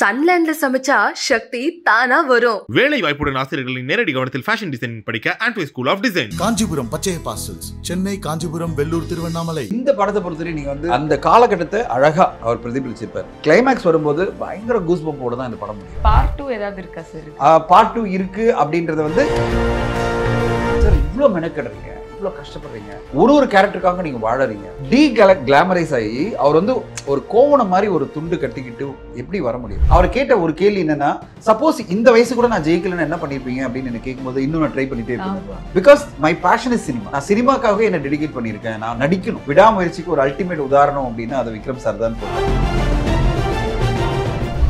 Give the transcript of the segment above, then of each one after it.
சன்லேண்ட்ல சமைச்சா சக்தி தானா வரும் வேலை வாய்ப்புடன் ஆசிரியர்களின் நேரடி கவனத்தில் ஃபேஷன் டிசைன் படிக்க ஆண்ட்வே ஸ்கூல் ஆஃப் டிசைன் காஞ்சிபுரம் பச்சை பாசல்ஸ் சென்னை காஞ்சிபுரம் வெள்ளூர் திருவண்ணாமலை இந்த படத்தை பொறுத்தவரை நீங்க வந்து அந்த காலகட்டத்தை அழகா அவர் பிரதிபலிச்சிருப்பார் கிளைமேக்ஸ் வரும்போது பயங்கர கூஸ் பம்போட தான் இந்த படம் பார்ட் டூ ஏதாவது இருக்கா சார் பார்ட் டூ இருக்கு அப்படின்றத வந்து சார் இவ்வளோ மெனக்கெடுறீங்க இவ்வளோ கஷ்டப்படுறீங்க ஒரு ஒரு கேரக்டருக்காக நீங்கள் வாழறீங்க டீ கிளாமரைஸ் ஆகி அவர் வந்து ஒரு கோவணம் மாதிரி ஒரு துண்டு கட்டிக்கிட்டு எப்படி வர முடியும் அவர் கேட்ட ஒரு கேள்வி என்னன்னா சப்போஸ் இந்த வயசு கூட நான் ஜெயிக்கலன்னு என்ன பண்ணிருப்பீங்க அப்படின்னு எனக்கு கேட்கும்போது இன்னும் நான் ட்ரை பண்ணிட்டே இருக்கேன் because my passion is cinema நான் சினிமாக்காகவே என்ன டெடிகேட் பண்ணியிருக்கேன் நான் நடிக்கணும் விடாமுயற்சிக்கு ஒரு அல்டிமேட் உதாரணம் அப்படின்னா அதை விக்ரம் சார் தான் போடுறேன்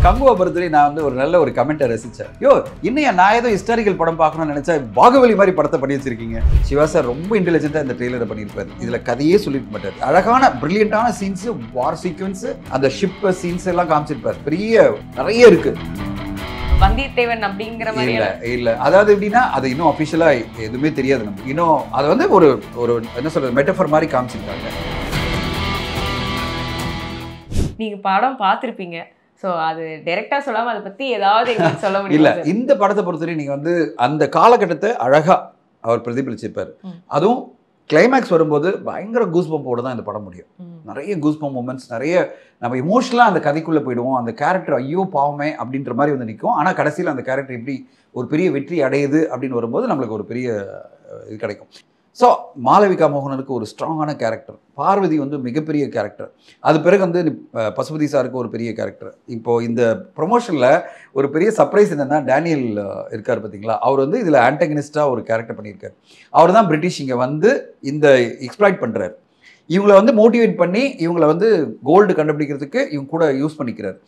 கங்குவா நான் வந்து ஒரு நல்ல ஒரு கமெண்ட்டை ரசித்தேன் யோ இன்னையா நான் ஏதோ ஹிஸ்டாரிக்கல் படம் பார்க்கணும்னு நினச்சா பாகுபலி மாதிரி படத்தை பண்ணி வச்சிருக்கீங்க சிவா சார் ரொம்ப இன்டெலிஜென்ட்டாக இந்த ட்ரெயிலரை பண்ணியிருப்பார் இதில் கதையே சொல்லிட்டு மாட்டார் அழகான பிரில்லியண்டான சீன்ஸு வார் சீக்வன்ஸு அந்த ஷிப் சீன்ஸ் எல்லாம் காமிச்சிருப்பார் பெரிய நிறைய இருக்குது அதாவது எப்படின்னா அது இன்னும் எதுவுமே தெரியாது இன்னும் வந்து ஒரு ஒரு என்ன மெட்டஃபர் மாதிரி நீங்க படம் பார்த்துருப்பீங்க ஸோ அது டைரெக்டாக சொல்லாமல் அதை பற்றி ஏதாவது சொல்ல முடியும் இல்லை இந்த படத்தை பொறுத்தவரை நீங்கள் வந்து அந்த காலகட்டத்தை அழகாக அவர் பிரதிபலிச்சிருப்பார் அதுவும் கிளைமேக்ஸ் வரும்போது பயங்கர கூஸ் பம்போடு தான் இந்த படம் முடியும் நிறைய கூஸ் பம்ப் மூமெண்ட்ஸ் நிறைய நம்ம இமோஷனலாக அந்த கதைக்குள்ளே போயிடுவோம் அந்த கேரக்டர் ஐயோ பாவமே அப்படின்ற மாதிரி வந்து நிற்கும் ஆனால் கடைசியில் அந்த கேரக்டர் எப்படி ஒரு பெரிய வெற்றி அடையுது அப்படின்னு வரும்போது நம்மளுக்கு ஒரு பெரிய இது கிடைக்கும் ஸோ மாலவிகா மோகனனுக்கு ஒரு ஸ்ட்ராங்கான கேரக்டர் பார்வதி வந்து மிகப்பெரிய கேரக்டர் அது பிறகு வந்து பசுபதி சாருக்கு ஒரு பெரிய கேரக்டர் இப்போது இந்த ப்ரொமோஷனில் ஒரு பெரிய சர்ப்ரைஸ் என்னென்னா டேனியல் இருக்கார் பார்த்தீங்களா அவர் வந்து இதில் ஆன்டகனிஸ்டாக ஒரு கேரக்டர் பண்ணியிருக்கார் அவர் தான் பிரிட்டிஷ் இங்கே வந்து இந்த எக்ஸ்ப்ளாய்ட் பண்ணுறார் இவங்களை வந்து மோட்டிவேட் பண்ணி இவங்களை வந்து கோல்டு கண்டுபிடிக்கிறதுக்கு இவங்க கூட யூஸ் பண்ணிக்கிறார்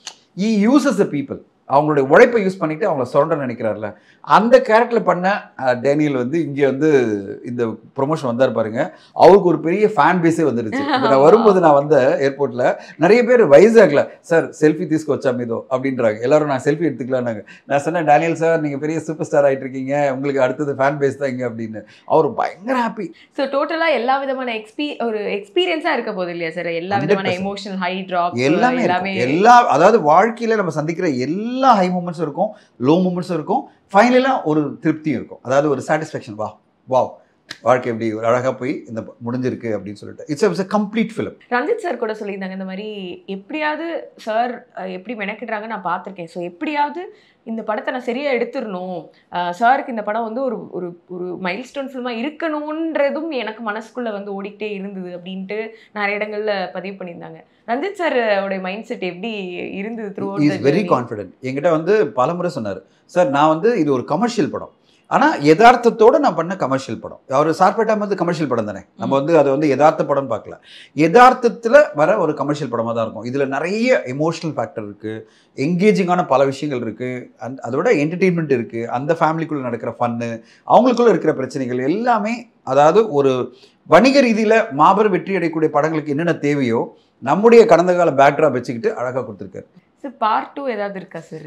ஈ யூஸஸ் அ பீப்புள் அவங்களுடைய உழைப்பை யூஸ் பண்ணிட்டு அவங்கள சுரண்ட நினைக்கிறாருல அந்த கேரக்டர் பண்ண டேனியல் வந்து இங்கே வந்து இந்த ப்ரொமோஷன் வந்தார் பாருங்க அவருக்கு ஒரு பெரிய ஃபேன் பேஸே வந்துருச்சு நான் வரும்போது நான் வந்த ஏர்போர்ட்ல நிறைய பேர் வைசாக்ல சார் செல்ஃபி தீஸ்க்கு மீதோ அப்படின்றாங்க எல்லாரும் நான் செல்ஃபி எடுத்துக்கலான்னாங்க நான் சொன்னேன் டேனியல் சார் நீங்க பெரிய சூப்பர் ஸ்டார் ஆகிட்டு இருக்கீங்க உங்களுக்கு அடுத்தது ஃபேன் பேஸ் தான் இங்கே அப்படின்னு அவர் பயங்கர ஹாப்பி ஸோ டோட்டலா எல்லா விதமான எக்ஸ்பி ஒரு எக்ஸ்பீரியன்ஸா இருக்க போகுது இல்லையா சார் எல்லா விதமான எமோஷனல் ஹை எல்லாமே எல்லாமே எல்லா அதாவது வாழ்க்கையில நம்ம சந்திக்கிற எல்லா ஃபுல்லாக ஹை மூமெண்ட்ஸும் இருக்கும் லோ மூமெண்ட்ஸும் இருக்கும் ஃபைனலாக ஒரு திருப்தியும் இருக்கும் அதாவது ஒரு சாட்டிஸ்ஃபேக்ஷன் வா வாவ் வாழ்க்கை எப்படி ஒரு அழகாக போய் இந்த முடிஞ்சிருக்கு அப்படின்னு சொல்லிட்டு it's it's a complete film Ranjith sir கூட சொல்லியிருந்தாங்க இந்த மாதிரி எப்படியாவது சார் எப்படி மெனக்கிடுறாங்க நான் பார்த்துருக்கேன் ஸோ எப்படியாவது இந்த படத்தை நான் சரியாக எடுத்துடணும் சாருக்கு இந்த படம் வந்து ஒரு ஒரு ஒரு மைல் ஸ்டோன் ஃபிலிமாக இருக்கணுன்றதும் எனக்கு மனசுக்குள்ளே வந்து ஓடிக்கிட்டே இருந்தது அப்படின்ட்டு நிறைய இடங்களில் பதிவு பண்ணியிருந்தாங்க ரஞ்சித் சாரோடைய மைண்ட் செட் எப்படி இருந்தது த்ரூ இஸ் வெரி கான்ஃபிடென்ட் என்கிட்ட வந்து பலமுறை சொன்னார் சார் நான் வந்து இது ஒரு கமர்ஷியல் படம் ஆனால் யதார்த்தத்தோடு நான் பண்ண கமர்ஷியல் படம் அவர் சார்பேட்டா வந்து கமர்ஷியல் படம் தானே நம்ம வந்து அதை வந்து யதார்த்த படம்னு பார்க்கல யதார்த்தத்தில் வர ஒரு கமர்ஷியல் படமாக தான் இருக்கும் இதில் நிறைய எமோஷனல் ஃபேக்டர் இருக்குது எங்கேஜிங்கான பல விஷயங்கள் இருக்குது அந் அதோட என்டர்டெயின்மெண்ட் இருக்குது அந்த ஃபேமிலிக்குள்ளே நடக்கிற ஃபன்னு அவங்களுக்குள்ளே இருக்கிற பிரச்சனைகள் எல்லாமே அதாவது ஒரு வணிக ரீதியில் மாபெரும் வெற்றி அடையக்கூடிய படங்களுக்கு என்னென்ன தேவையோ நம்முடைய கடந்த கால பேக்ராப் வச்சுக்கிட்டு அழகாக கொடுத்துருக்காரு பார்ட் டூ ஏதாவது இருக்கா சார்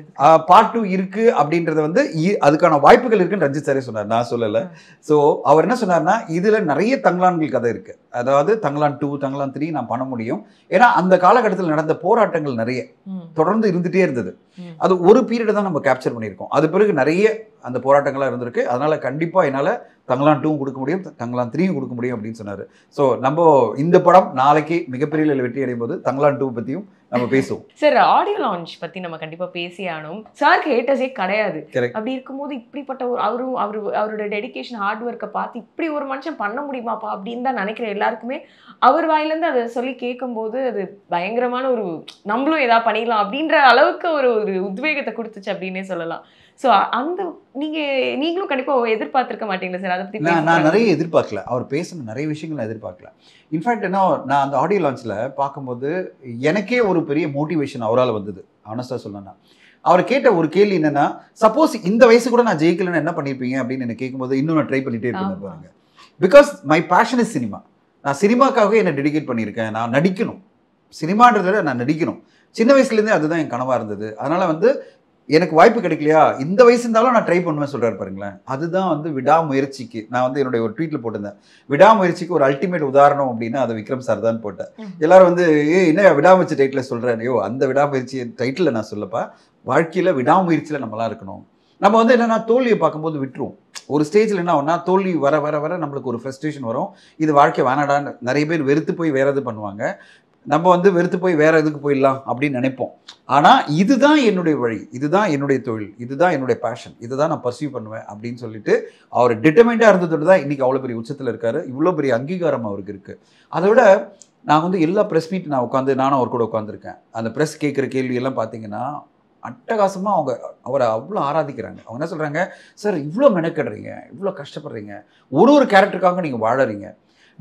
பார்ட் டூ இருக்கு அப்படின்றத வந்து அதுக்கான வாய்ப்புகள் இருக்குன்னு ரஞ்சித் சாரே சொன்னார் நான் சொல்லலை ஸோ அவர் என்ன சொன்னார்னா இதில் நிறைய தங்கலான்கள் கதை இருக்கு அதாவது தங்கலான் டூ தங்கலான் த்ரீ நான் பண்ண முடியும் ஏன்னா அந்த காலகட்டத்தில் நடந்த போராட்டங்கள் நிறைய தொடர்ந்து இருந்துகிட்டே இருந்தது அது ஒரு பீரியடை தான் நம்ம கேப்சர் பண்ணியிருக்கோம் அது பிறகு நிறைய அந்த போராட்டங்களாக இருந்திருக்கு அதனால் கண்டிப்பாக என்னால் தங்கலான் டூவும் கொடுக்க முடியும் தங்கலான் த்ரீயும் கொடுக்க முடியும் அப்படின்னு சொன்னார் ஸோ நம்ம இந்த படம் நாளைக்கு மிகப்பெரிய வெற்றி அடையும் போது தங்களான் டூ பற்றியும் நம்ம பேசுவோம் சார் ஆடியோ லான்ச் பத்தி நம்ம கண்டிப்பா பேசியானோம் சார் ஹேட்டர்ஸே கிடையாது அப்படி இருக்கும்போது இப்படிப்பட்ட ஒரு அவரு அவரு அவரோட டெடிக்கேஷன் ஹார்ட் ஒர்க்கை பார்த்து இப்படி ஒரு மனுஷன் பண்ண முடியுமாப்பா அப்படின்னு தான் நினைக்கிற எல்லாருக்குமே அவர் வாயிலிருந்து அதை சொல்லி கேட்கும்போது அது பயங்கரமான ஒரு நம்மளும் ஏதாவது பண்ணிடலாம் அப்படின்ற அளவுக்கு ஒரு ஒரு உத்வேகத்தை கொடுத்துச்சு அப்படின்னே சொல்லலாம் ஸோ அந்த நீங்கள் நீங்களும் கண்டிப்பாக எதிர்பார்த்துருக்க மாட்டீங்களா சார் அதை பற்றி நான் நான் நிறைய எதிர்பார்க்கல அவர் பேசின நிறைய விஷயங்களை எதிர்பார்க்கல இன்ஃபேக்ட் என்ன நான் அந்த ஆடியோ லான்ச்சில் பார்க்கும்போது எனக்கே ஒரு பெரிய மோட்டிவேஷன் அவரால் வந்தது ஆனஸ்டாக சொல்லணும்னா அவர் கேட்ட ஒரு கேள்வி என்னென்னா சப்போஸ் இந்த வயசு கூட நான் ஜெயிக்கலன்னு என்ன பண்ணியிருப்பீங்க அப்படின்னு எனக்கு கேட்கும்போது இன்னும் நான் ட்ரை பண்ணிகிட்டே இருப்பேன் பாருங்க because my passion is cinema நான் சினிமாக்காகவே என்னை டெடிகேட் பண்ணியிருக்கேன் நான் நடிக்கணும் சினிமான்றத நான் நடிக்கணும் சின்ன வயசுலேருந்தே அதுதான் என் கனவாக இருந்தது அதனால் வந்து எனக்கு வாய்ப்பு கிடைக்கலையா இந்த வயசு இருந்தாலும் நான் ட்ரை பண்ணுவேன் சொல்கிறார் பாருங்களேன் அதுதான் வந்து விடாமுயற்சிக்கு நான் வந்து என்னுடைய ஒரு ட்வீட்டில் போட்டிருந்தேன் விடாமுயற்சிக்கு ஒரு அல்டிமேட் உதாரணம் அப்படின்னா அதை விக்ரம் சார் தான் போட்டேன் எல்லாரும் வந்து ஏ என்ன விடாமுயற்சி டைட்டில் சொல்கிறேன் ஐயோ அந்த விடாமுயற்சி டைட்டில் நான் சொல்லப்பா வாழ்க்கையில் விடாமுயற்சியில் நம்மளாம் இருக்கணும் நம்ம வந்து என்னென்னா தோல்வியை பார்க்கும்போது விட்டுருவோம் ஒரு ஸ்டேஜில் என்ன ஒன்றா தோல்வி வர வர வர நம்மளுக்கு ஒரு ஃப்ரஸ்ட்ரேஷன் வரும் இது வாழ்க்கை வேணாடான்னு நிறைய பேர் வெறுத்து போய் வேறு இது பண்ணுவாங்க நம்ம வந்து வெறுத்து போய் வேறு எதுக்கு போயிடலாம் அப்படின்னு நினைப்போம் ஆனால் இதுதான் என்னுடைய வழி இதுதான் என்னுடைய தொழில் இதுதான் என்னுடைய பேஷன் இதை தான் நான் பர்சியூ பண்ணுவேன் அப்படின்னு சொல்லிட்டு அவர் டிட்டர்மெண்டாக இருந்ததோடு தான் இன்றைக்கி அவ்வளோ பெரிய உச்சத்தில் இருக்கார் இவ்வளோ பெரிய அங்கீகாரம் அவருக்கு இருக்குது அதை விட நான் வந்து எல்லா ப்ரெஸ் மீட் நான் உட்காந்து நானும் அவர் கூட உட்காந்துருக்கேன் அந்த ப்ரெஸ் கேட்குற கேள்வியெல்லாம் பார்த்தீங்கன்னா அட்டகாசமாக அவங்க அவரை அவ்வளோ ஆராதிக்கிறாங்க அவங்க என்ன சொல்கிறாங்க சார் இவ்வளோ மெனக்கடுறீங்க இவ்வளோ கஷ்டப்படுறீங்க ஒரு ஒரு கேரக்டருக்காக நீங்கள் வாழறீங்க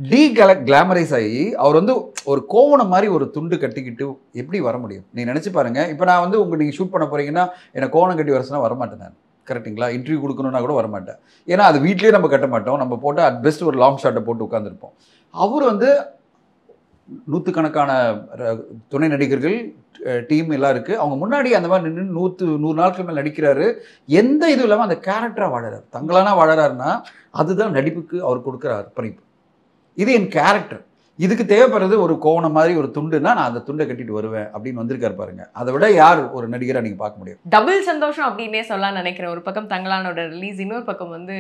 டீ கல கிளாமரைஸ் ஆகி அவர் வந்து ஒரு கோவணம் மாதிரி ஒரு துண்டு கட்டிக்கிட்டு எப்படி வர முடியும் நீங்கள் நினச்சி பாருங்கள் இப்போ நான் வந்து உங்கள் நீங்கள் ஷூட் பண்ண போகிறீங்கன்னா என்னை கோவணம் கட்டி வர சொன்னால் வரமாட்டேன் நான் கரெக்டுங்களா இன்டர்வியூ கொடுக்கணுன்னா கூட வரமாட்டேன் ஏன்னா அது வீட்லேயே நம்ம கட்ட மாட்டோம் நம்ம போட்டால் அட் பெஸ்ட் ஒரு லாங் ஷாட்டை போட்டு உட்காந்துருப்போம் அவர் வந்து நூற்றுக்கணக்கான துணை நடிகர்கள் டீம் எல்லாம் இருக்குது அவங்க முன்னாடி அந்த மாதிரி நின்று நூற்று நூறு நாட்கள் மேலே நடிக்கிறாரு எந்த இதுவும் இல்லாமல் அந்த கேரக்டராக வாழறாரு தங்களானா வாழறாருன்னா அதுதான் நடிப்புக்கு அவர் கொடுக்குற அர்ப்பணிப்பு இது என் கேரக்டர் இதுக்கு தேவைப்படுறது ஒரு கோவணம் மாதிரி ஒரு துண்டுனா நான் அந்த துண்டை கட்டிட்டு வருவேன் அப்படின்னு வந்திருக்காரு பாருங்க அதை விட யார் ஒரு நடிகரை நீங்க பார்க்க முடியும் டபுள் சந்தோஷம் அப்படின்னே சொல்ல நினைக்கிறேன் ஒரு பக்கம் தங்களானோட ரிலீஸ் இன்னொரு பக்கம் வந்து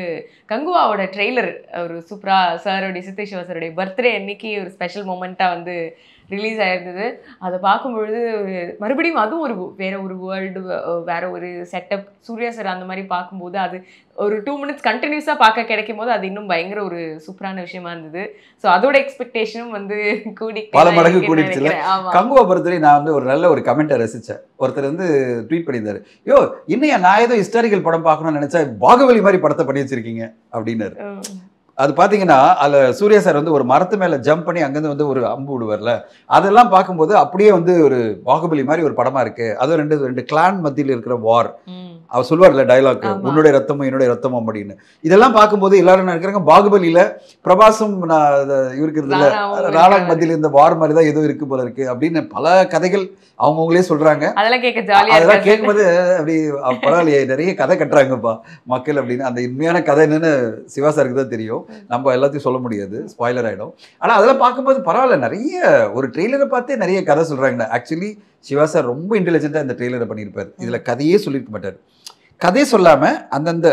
கங்குவாவோட ட்ரெய்லர் ஒரு சூப்பரா சாரோடைய சித்தி சாருடைய பர்த்டே அன்னைக்கு ஒரு ஸ்பெஷல் மூமெண்ட்டாக வந்து ரிலீஸ் ஆயிருந்தது அதை பார்க்கும்பொழுது மறுபடியும் அதுவும் ஒரு வேற ஒரு வேர்ல்டு வேற ஒரு செட்டப் சூர்யா சார் அந்த மாதிரி பார்க்கும்போது அது ஒரு டூ மினிட்ஸ் கண்டினியூஸாக பார்க்க கிடைக்கும் போது அது இன்னும் பயங்கர ஒரு சூப்பரான விஷயமா இருந்தது ஸோ அதோட எக்ஸ்பெக்டேஷனும் வந்து கூடி பல மடங்கு கூடிடுச்சு கங்குவா நான் வந்து ஒரு நல்ல ஒரு கமெண்டை ரசித்தேன் ஒருத்தர் வந்து ட்வீட் பண்ணியிருந்தாரு யோ இன்னும் நான் ஏதோ ஹிஸ்டாரிக்கல் படம் பார்க்கணும்னு நினைச்சா பாகுபலி மாதிரி படத்தை பண்ணி வச்சிருக்கீங்க அப்படின்னாரு அது பார்த்தீங்கன்னா அதில் சூர்யா சார் வந்து ஒரு மரத்து மேலே ஜம்ப் பண்ணி அங்கேருந்து வந்து ஒரு அம்பு விடுவார்ல அதெல்லாம் பார்க்கும்போது அப்படியே வந்து ஒரு பாகுபலி மாதிரி ஒரு படமாக இருக்குது அதுவும் ரெண்டு ரெண்டு கிளான் மத்தியில் இருக்கிற வார் அவர் சொல்லுவார்ல டைலாக் உன்னுடைய ரத்தமும் என்னுடைய ரத்தமும் அப்படின்னு இதெல்லாம் பார்க்கும்போது எல்லாரும் நான் இருக்கிறாங்க பாகுபலியில் பிரபாசம் நான் இருக்கிறது இல்லை ராலாங் மத்தியில் இந்த வார் மாதிரி தான் எதுவும் இருக்கு போல இருக்கு அப்படின்னு பல கதைகள் அவங்கவுங்களே சொல்றாங்க அதெல்லாம் கேட்க ஜாலி அதெல்லாம் கேட்கும்போது அப்படி பரவாயில்லையே நிறைய கதை கட்டுறாங்கப்பா மக்கள் அப்படின்னு அந்த உண்மையான கதை என்னன்னு சிவா தான் தெரியும் நம்ம எல்லாத்தையும் சொல்ல முடியாது ஸ்பாய்லர் ஆகிடும் ஆனால் அதெல்லாம் பார்க்கும்போது பரவாயில்ல நிறைய ஒரு ட்ரெய்லரை பார்த்தே நிறைய கதை சொல்கிறாங்க ஆக்சுவலி சிவா சார் ரொம்ப இன்டெலிஜென்ட்டாக இந்த ட்ரெய்லரை பண்ணியிருப்பார் இதில் கதையே சொல்லியிருக்க மாட்டார் கதையே சொல்லாமல் அந்தந்த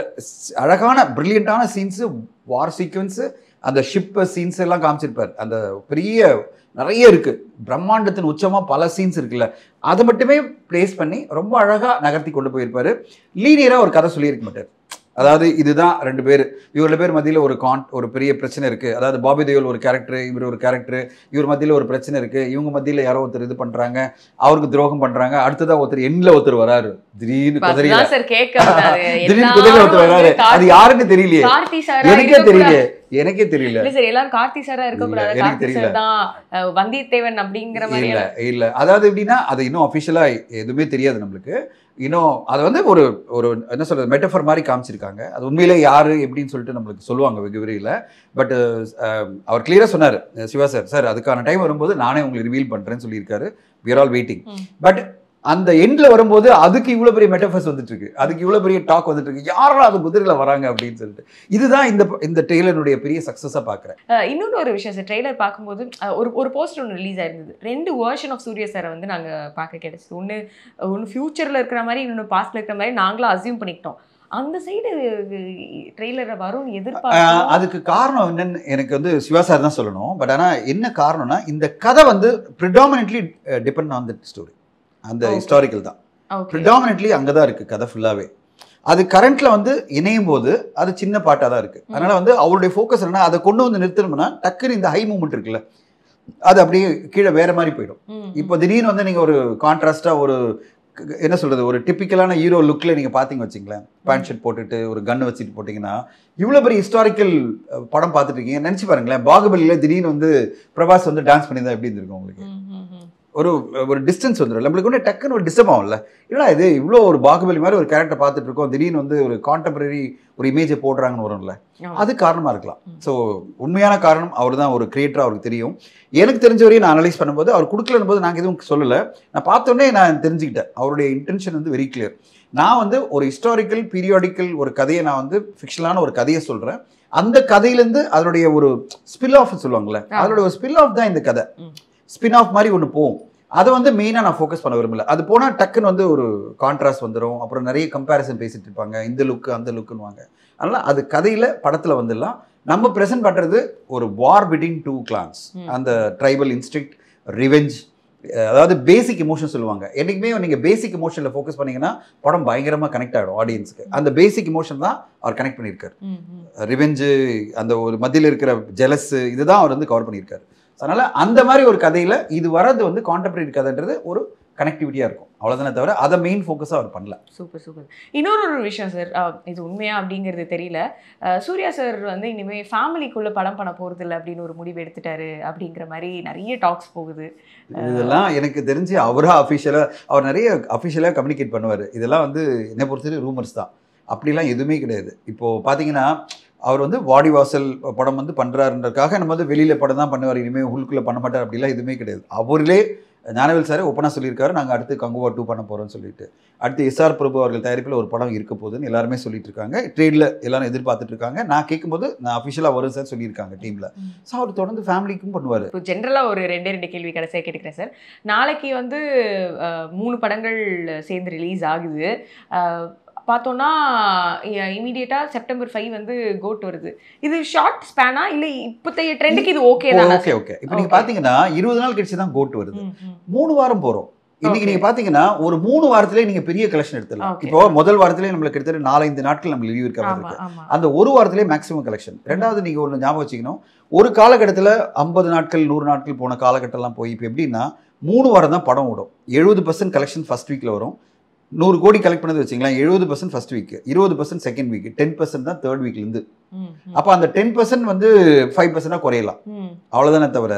அழகான ப்ரில்லியண்ட்டான சீன்ஸு வார் சீக்வன்ஸு அந்த ஷிப்பு சீன்ஸ் எல்லாம் காமிச்சிருப்பார் அந்த பெரிய நிறைய இருக்குது பிரம்மாண்டத்தின் உச்சமாக பல சீன்ஸ் இருக்குல்ல அதை மட்டுமே ப்ளேஸ் பண்ணி ரொம்ப அழகாக நகர்த்தி கொண்டு போயிருப்பார் லீனியராக ஒரு கதை சொல்லியிருக்க மாட்டார் அதாவது இதுதான் ரெண்டு பேர் இவரோட பேர் மத்தியில் ஒரு கான் ஒரு பெரிய பிரச்சனை இருக்குது அதாவது பாபி தேவல் ஒரு கேரக்டர் இவர் ஒரு கேரக்டர் இவர் மத்தியில் ஒரு பிரச்சனை இருக்குது இவங்க மத்தியில் யாரோ ஒருத்தர் இது பண்ணுறாங்க அவருக்கு துரோகம் பண்ணுறாங்க அடுத்ததான் ஒருத்தர் எண்ணில் ஒருத்தர் வராரு திடீர்னு குதிரை திடீர்னு குதிரையில் ஒருத்தர் வராரு அது யாருன்னு தெரியலையே எனக்கே தெரியலையே எனக்கே தெரியல சார் எல்லாரும் கார்த்தி சாரா இருக்க கூடாது எனக்கு தெரியல வந்தியத்தேவன் அப்படிங்கிற மாதிரி இல்ல இல்ல அதாவது எப்படின்னா அது இன்னும் அபிஷியலா எதுவுமே தெரியாது நம்மளுக்கு இன்னும் அது வந்து ஒரு ஒரு என்ன சொல்கிறது மெட்டஃபர் மாதிரி காமிச்சிருக்காங்க அது உண்மையிலே யார் எப்படின்னு சொல்லிட்டு நம்மளுக்கு சொல்லுவாங்க வெகு விரைவில் பட் uh, um, அவர் கிளியராக சொன்னார் சிவா சார் சார் அதுக்கான டைம் வரும்போது நானே உங்களுக்கு ரிவீல் பண்ணுறேன்னு சொல்லியிருக்காரு விர் ஆல் வெயிட்டிங் பட் அந்த எண்டில் வரும்போது அதுக்கு இவ்வளோ பெரிய மெட்டஃபர்ஸ் வந்துட்டு இருக்கு அதுக்கு இவ்வளோ பெரிய டாக் வந்துட்டு இருக்கு யாரா அது குதிரையில் வராங்க அப்படின்னு சொல்லிட்டு இதுதான் இந்த இந்த ட்ரெய்லருடைய பெரிய சக்ஸஸாக பார்க்குறேன் இன்னொன்று ஒரு விஷயம் சார் ட்ரெய்லர் பார்க்கும்போது ஒரு ஒரு போஸ்டர் ஒன்று ரிலீஸ் ஆயிருந்தது ரெண்டு வேர்ஷன் ஆஃப் சூரிய சாரை வந்து நாங்கள் பார்க்க கிடைச்சது ஒன்று ஒன்று ஃப்யூச்சரில் இருக்கிற மாதிரி இன்னொன்று பாஸ்ட்டில் இருக்கிற மாதிரி நாங்களும் அசியூம் பண்ணிக்கிட்டோம் அந்த சைடு ட்ரெய்லரை வரும் எதிர்பார்க்க அதுக்கு காரணம் என்னன்னு எனக்கு வந்து சிவா சார் தான் சொல்லணும் பட் ஆனால் என்ன காரணம்னா இந்த கதை வந்து predominantly depend on that story அந்த ஹிஸ்டாரிக்கல் தான் ப்ரிடாமினெட்லி அங்கே தான் இருக்குது கதை ஃபுல்லாகவே அது கரண்ட்ல வந்து இணையும் போது அது சின்ன பாட்டாக தான் இருக்குது அதனால வந்து அவருடைய ஃபோக்கஸ் என்னன்னா அதை கொண்டு வந்து நிறுத்தணும்னா டக்குன்னு இந்த ஹை மூமெண்ட் இருக்குல்ல அது அப்படியே கீழே வேற மாதிரி போயிடும் இப்போ திடீர்னு வந்து நீங்கள் ஒரு கான்ட்ராஸ்டாக ஒரு என்ன சொல்றது ஒரு டிப்பிக்கலான ஹீரோ லுக்கில் நீங்கள் பார்த்தீங்க வச்சுங்களேன் பேண்ட் ஷர்ட் போட்டுட்டு ஒரு கன் வச்சுட்டு போட்டிங்கன்னா இவ்வளோ பெரிய ஹிஸ்டாரிக்கல் படம் பார்த்துட்டு இருக்கீங்க நினச்சி பாருங்களேன் பாகுபலியில் திடீர்னு வந்து பிரபாஸ் வந்து டான்ஸ் பண்ணி தான் எப்படி இருந்திருக்கும் உங்களுக்கு ஒரு ஒரு டிஸ்டன்ஸ் வந்துடும் நம்மளுக்கு வந்து டக்குன்னு ஒரு டிஸ்டர்ப் ஆகும்ல இல்லைனா இது இவ்வளோ ஒரு பாகுபலி மாதிரி ஒரு கேரக்டர் பார்த்துட்டு இருக்கோம் திடீர்னு வந்து ஒரு கான்டெம்பரரி ஒரு இமேஜை போடுறாங்கன்னு வரும்ல அது காரணமாக இருக்கலாம் ஸோ உண்மையான காரணம் அவர் தான் ஒரு கிரியேட்டர் அவருக்கு தெரியும் எனக்கு தெரிஞ்ச வரையும் நான் அனலைஸ் பண்ணும்போது அவர் கொடுக்கலன்னு போது நாங்கள் எதுவும் சொல்லலை நான் பார்த்தோன்னே நான் தெரிஞ்சுக்கிட்டேன் அவருடைய இன்டென்ஷன் வந்து வெரி கிளியர் நான் வந்து ஒரு ஹிஸ்டாரிக்கல் பீரியாடிக்கல் ஒரு கதையை நான் வந்து ஃபிக்ஷனலான ஒரு கதையை சொல்கிறேன் அந்த கதையிலேருந்து அதனுடைய ஒரு ஸ்பில் ஆஃப் சொல்லுவாங்களே அதனுடைய ஒரு ஸ்பில் ஆஃப் தான் இந்த கதை ஸ்பின் ஆஃப் மாதிரி ஒன்று போகும் அதை வந்து மெயினாக நான் ஃபோக்கஸ் பண்ண விரும்பல அது போனால் டக்குன்னு வந்து ஒரு கான்ட்ராஸ்ட் வந்துடும் அப்புறம் நிறைய கம்பேரிசன் பேசிட்டு இருப்பாங்க இந்த லுக்கு அந்த லுக்குன்னு அதனால் அது கதையில் படத்தில் வந்துடலாம் நம்ம ப்ரெசென்ட் பண்ணுறது ஒரு வார் பிட்வீன் டூ கிளான்ஸ் அந்த ட்ரைபல் இன்ஸ்டிக்ட் ரிவெஞ்ச் அதாவது பேசிக் எமோஷன் சொல்லுவாங்க என்றைக்குமே நீங்கள் பேசிக் எமோஷனில் ஃபோக்கஸ் பண்ணீங்கன்னா படம் பயங்கரமாக கனெக்ட் ஆகிடும் ஆடியன்ஸுக்கு அந்த பேசிக் எமோஷன் தான் அவர் கனெக்ட் பண்ணியிருக்காரு ரிவெஞ்சு அந்த ஒரு மத்தியில் இருக்கிற ஜெலஸ் இதுதான் அவர் வந்து கவர் பண்ணியிருக்காரு அதனால் அந்த மாதிரி ஒரு கதையில் இது வரது வந்து கான்டெம்பரரி கதைன்றது ஒரு கனெக்டிவிட்டியாக இருக்கும் அவ்வளோதானே தவிர அதை மெயின் ஃபோக்கஸாக அவர் பண்ணல சூப்பர் சூப்பர் இன்னொரு ஒரு விஷயம் சார் இது உண்மையா அப்படிங்கிறது தெரியல சூர்யா சார் வந்து இனிமேல் ஃபேமிலிக்குள்ளே படம் பண்ண போகிறது இல்லை அப்படின்னு ஒரு முடிவு எடுத்துட்டாரு அப்படிங்கிற மாதிரி நிறைய டாக்ஸ் போகுது இதெல்லாம் எனக்கு தெரிஞ்சு அவராக அஃபிஷியலாக அவர் நிறைய அஃபிஷியலாக கம்யூனிகேட் பண்ணுவார் இதெல்லாம் வந்து என்னை பொறுத்தவரை ரூமர்ஸ் தான் அப்படிலாம் எதுவுமே கிடையாது இப்போது பார்த்தீங்கன்னா அவர் வந்து வாடிவாசல் படம் வந்து பண்ணுறாருன்றதுக்காக நம்ம வந்து வெளியில் படம் தான் பண்ணுவார் இனிமேல் உள்ளுக்குள்ளே பண்ண மாட்டார் அப்படிலாம் எதுவுமே கிடையாது அவர்களே ஞானவேல் சார் ஒப்பனாக சொல்லியிருக்காரு நாங்கள் அடுத்து கங்குவா டூ பண்ண போகிறோம்னு சொல்லிட்டு அடுத்து எஸ்ஆர் பிரபு அவர்கள் தயாரிப்பில் ஒரு படம் இருக்க போகுதுன்னு எல்லாருமே சொல்லிட்டு இருக்காங்க ட்ரேடில் எல்லாரும் எதிர்பார்த்துட்டு இருக்காங்க நான் கேட்கும்போது நான் அஃபிஷியலாக வரும் சார் சொல்லியிருக்காங்க டீமில் ஸோ அவர் தொடர்ந்து ஃபேமிலிக்கும் பண்ணுவார் இப்போ ஜென்ரலாக ஒரு ரெண்டே ரெண்டு கேள்வி கடைசியாக கேட்டுக்கிறேன் சார் நாளைக்கு வந்து மூணு படங்கள் சேர்ந்து ரிலீஸ் ஆகுது பார்த்தோன்னா இமீடியட்டாக செப்டம்பர் ஃபைவ் வந்து கோட் வருது இது ஷார்ட் ஸ்பேனா இல்லை இப்போத்தைய ட்ரெண்டுக்கு இது ஓகே தான் ஓகே ஓகே இப்போ நீங்கள் பார்த்தீங்கன்னா இருபது நாள் கழிச்சு தான் கோட் வருது மூணு வாரம் போகிறோம் இன்னைக்கு நீங்க பாத்தீங்கன்னா ஒரு மூணு வாரத்திலே நீங்க பெரிய கலெக்ஷன் எடுத்துடலாம் இப்போ முதல் வாரத்திலே நம்மளுக்கு கிட்டத்தட்ட நாலஞ்சு நாட்கள் நம்ம லீவ் இருக்க மாதிரி இருக்கு அந்த ஒரு வாரத்திலே மேக்ஸிமம் கலெக்ஷன் ரெண்டாவது நீங்க ஒன்று ஞாபகம் வச்சுக்கணும் ஒரு காலகட்டத்தில் ஐம்பது நாட்கள் நூறு நாட்கள் போன காலகட்டம்லாம் போய் இப்போ எப்படின்னா மூணு வாரம் தான் படம் ஓடும் எழுபது பர்சன்ட் கலெக்ஷன் ஃபர்ஸ்ட் வீக்கில் வரும் நூறு கோடி கலெக்ட் பண்ணது வச்சுங்களா எழுபது பர்சன்ட் ஃபர்ஸ்ட் வீக் இருபது percent second week ten percent தான் தேர்ட் வீக்ல இருந்து அப்போ அந்த டென் பர்சன்ட் வந்து ஃபைவ் பர்சன்டா குறையலாம் அவ்வளவுதானே தவிர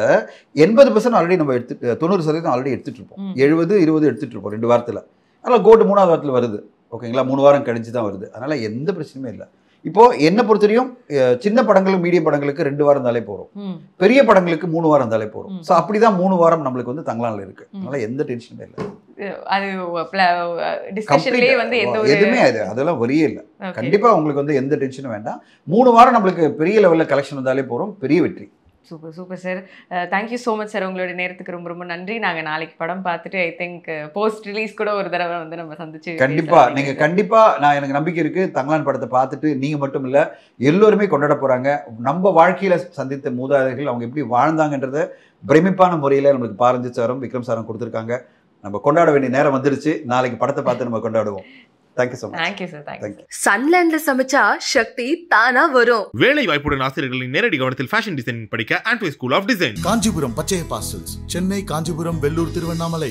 எண்பது பர்சன்ட் ஆல்ரெடி நம்ம எடுத்து தொண்ணூறு சதவீதம் ஆல்ரெடி எடுத்துட்டு இருப்போம் எழுபது இருபது எடுத்துட்டு இருப்போம் ரெண்டு வாரத்தில் அதனால கோட்டு மூணாவது வாரத்தில் வருது ஓகேங்களா மூணு வாரம் கழிச்சு தான் வருது அதனால எந்த பிரச்சனையுமே இல்லை இப்போ என்ன பொறுத்தவரையும் சின்ன படங்களுக்கு மீடியம் படங்களுக்கு ரெண்டு வாரம் இருந்தாலே போறோம் பெரிய படங்களுக்கு மூணு வாரம் இருந்தாலே போகிறோம் ஸோ அப்படிதான் மூணு வாரம் நம்மளுக்கு வந்து தங்களால இருக்கு அதனால எந்த டென்ஷனுமே இல்லை அது டிஸ்கஷன்லயே வந்து எந்த ஒரு எதுவுமே அது அதெல்லாம் வரியே இல்லை கண்டிப்பா உங்களுக்கு வந்து எந்த டென்ஷனும் வேண்டாம் மூணு வாரம் நம்மளுக்கு பெரிய லெவலில் கலெக்ஷன் வந்தாலே போகிறோம் பெரிய வெற்றி super super sir thank you so much sir உங்களோட நேரத்துக்கு ரொம்ப ரொம்ப நன்றி நாங்கள் நாளைக்கு படம் பார்த்துட்டு ஐ திங்க் போஸ்ட் ரிலீஸ் கூட ஒரு தடவை வந்து நம்ம சந்திச்சு கண்டிப்பாக நீங்கள் கண்டிப்பாக நான் எனக்கு நம்பிக்கை இருக்குது தங்கலான் படத்தை பார்த்துட்டு நீங்கள் மட்டும் இல்லை எல்லோருமே கொண்டாட போகிறாங்க நம்ம வாழ்க்கையில் சந்தித்த மூதாதைகள் அவங்க எப்படி வாழ்ந்தாங்கன்றத பிரமிப்பான முறையில் நம்மளுக்கு பாரஞ்சி சாரும் விக்ரம் சாரும் கொடுத்துருக்காங்க நம்ம கொண்டாட வேண்டிய நேரம் வந்துருச்சு நாளைக்கு படத்தை பார்த்து நம்ம கொண்டாடுவோம் சமைச்சா சக்தி தானா வரும் வேலை ஆசிரியர்களின் நேரடி ஃபேஷன் படிக்க ஸ்கூல் ஆஃப் டிசைன் காஞ்சிபுரம் பச்சை பாசல் சென்னை காஞ்சிபுரம் வெள்ளூர் திருவண்ணாமலை